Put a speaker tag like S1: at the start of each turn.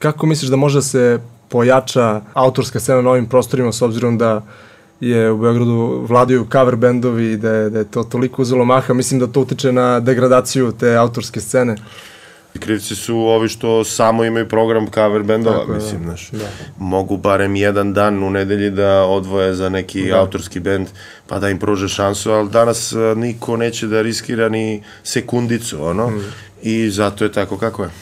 S1: Kako misliš da može da se pojača autorska scena na ovim prostorima s obzirom da je u Beogradu vladaju cover bendovi i da je, da je to toliko uzelo maha, mislim da to utiče na degradaciju te autorske scene.
S2: Krivci su ovi što samo imaju program cover bendova, Tako, da. mislim, znaš. Da. da. Mogu barem jedan dan u nedelji da odvoje za neki da. autorski bend, pa da im pruže šansu, ali danas e, niko neće da riskira ni sekundicu, ono, mm. i zato je tako kako je.